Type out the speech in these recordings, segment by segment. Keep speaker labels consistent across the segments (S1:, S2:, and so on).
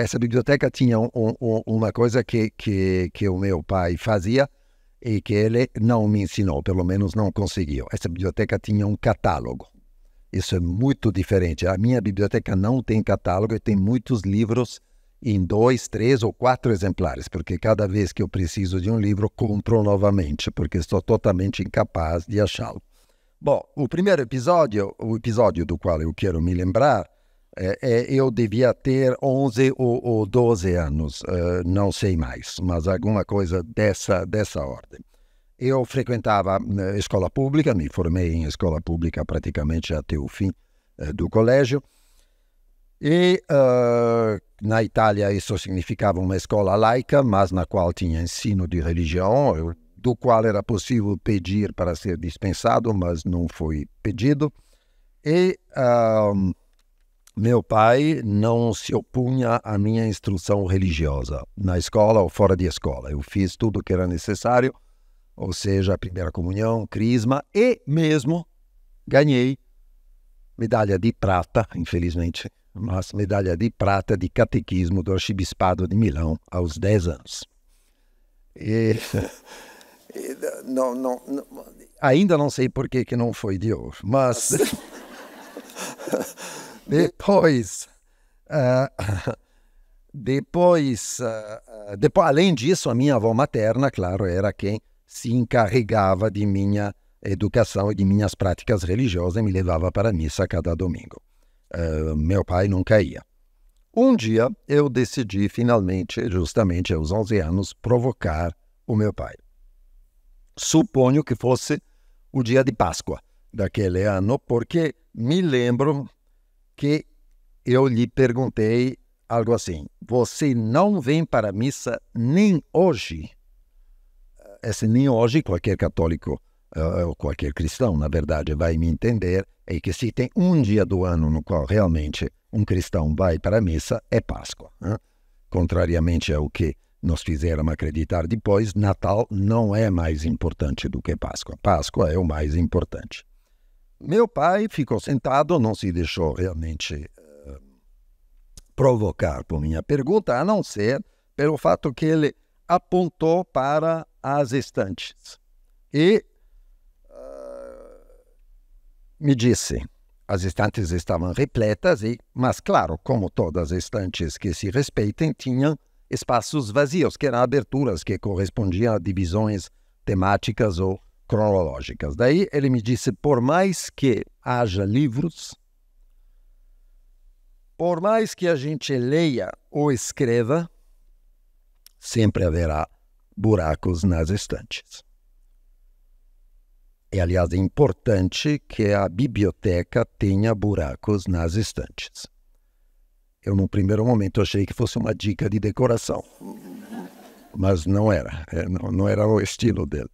S1: Essa biblioteca tinha um, um, uma coisa que, que, que o meu pai fazia e que ele não me ensinou, pelo menos não conseguiu. Essa biblioteca tinha um catálogo. Isso é muito diferente. A minha biblioteca não tem catálogo e tem muitos livros em dois, três ou quatro exemplares, porque cada vez que eu preciso de um livro, compro novamente, porque estou totalmente incapaz de achá-lo. Bom, o primeiro episódio, o episódio do qual eu quero me lembrar, é, é, eu devia ter 11 ou, ou 12 anos, eh, não sei mais, mas alguma coisa dessa, dessa ordem. Eu frequentava eh, escola pública, me formei em escola pública praticamente até o fim eh, do colégio. E uh, na Itália isso significava uma escola laica, mas na qual tinha ensino de religião, do qual era possível pedir para ser dispensado, mas não foi pedido. E uh, meu pai não se opunha à minha instrução religiosa, na escola ou fora de escola. Eu fiz tudo o que era necessário, ou seja, a primeira comunhão, crisma e mesmo ganhei medalha de prata, infelizmente, mas medalha de prata de catequismo do arcibispado de Milão aos 10 anos. E, e não, não, não, ainda não sei por que, que não foi de ouro, mas. Depois, uh, depois, uh, ah, ah, depois, além disso, a minha avó materna, claro, era quem se encarregava de minha educação e de minhas práticas religiosas e me levava para a missa cada domingo. Uh, meu pai nunca ia. Um dia eu decidi finalmente, justamente aos 11 anos, provocar o meu pai. Suponho que fosse o dia de Páscoa daquele ano, porque me lembro que eu lhe perguntei algo assim: Você não vem para a missa nem hoje? Eh, esse nem hoje, qualquer católico, eh, ou qualquer cristão, na verdade, vai me entender, é que se tem um dia do ano no qual realmente um cristão vai para a missa, é Páscoa. Né? Contrariamente ao que nos fizeram acreditar depois, Natal não é mais importante do que Páscoa. Páscoa é o mais importante. Meu pai ficou sentado, não se deixou realmente eh, provocar por minha pergunta, a não ser pelo fato que ele apontou para as estantes e uh, me disse: as estantes estavam repletas e, mas claro, como todas as estantes que se respeitem, tinham espaços vazios, que eram aberturas que correspondiam a divisões temáticas ou cronológicas. Daí ele me disse: por mais que haja livros, por mais que a gente leia ou escreva, sempre haverá buracos nas estantes. É, aliás, é importante que a biblioteca tenha buracos nas estantes. Eu, no primeiro momento, achei que fosse uma dica de decoração, mas não era, é, não era o estilo dele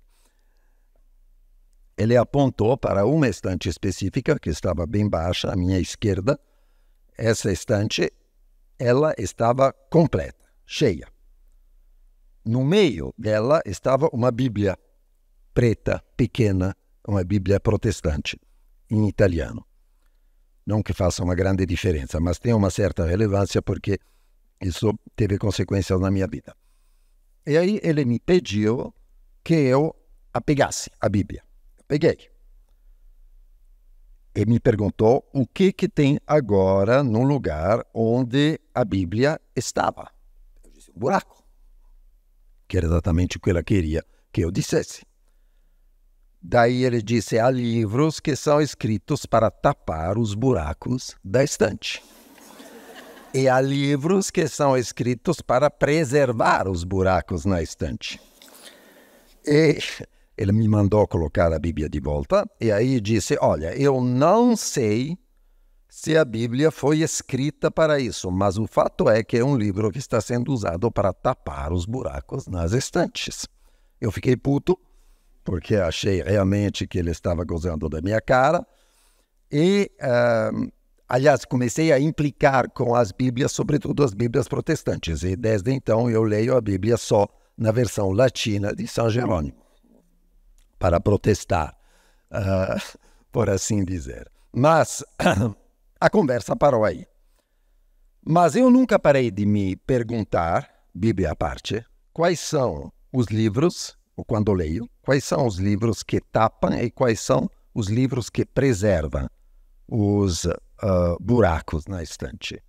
S1: ele apontou para uma estante específica que estava bem baixa, à minha esquerda. Essa estante, ela estava completa, cheia. No meio dela estava uma Bíblia preta, pequena, uma Bíblia protestante, em italiano. Não que faça uma grande diferença, mas tem uma certa relevância porque isso teve consequências na minha vida. E aí ele me pediu que eu apegasse a Bíblia. Peguei. E me perguntou o que, que tem agora no lugar onde a Bíblia estava. Eu disse, um buraco. Que era exatamente o que ela queria que eu dissesse. Daí ele disse: há livros que são escritos para tapar os buracos da estante. E há livros que são escritos para preservar os buracos na estante. E ele me mandou colocar a Bíblia de volta e aí disse: Olha, eu não sei se a Bíblia foi escrita para isso, mas o fato é que é um livro que está sendo usado para tapar os buracos nas estantes. Eu fiquei puto, porque achei realmente que ele estava gozando da minha cara. E, uh, aliás, comecei a implicar com as Bíblias, sobretudo as Bíblias protestantes. E desde então eu leio a Bíblia só na versão latina de São Jerônimo para protestar, uh, por assim dizer. Mas a conversa parou aí. Mas eu nunca parei de me perguntar, Bíblia à parte, quais são os livros, ou quando leio, quais são os livros que tapam e quais são os livros que preservam os uh, buracos na estante.